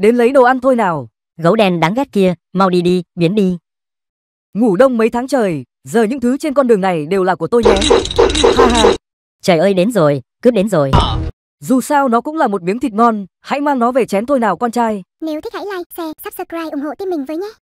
Đến lấy đồ ăn thôi nào. Gấu đen đáng ghét kia, mau đi đi, biến đi. Ngủ đông mấy tháng trời, giờ những thứ trên con đường này đều là của tôi nhé. Ha ha. Trời ơi đến rồi, cướp đến rồi. Dù sao nó cũng là một miếng thịt ngon, hãy mang nó về chén thôi nào con trai. Nếu thích hãy like, share, subscribe ủng hộ team mình với nhé.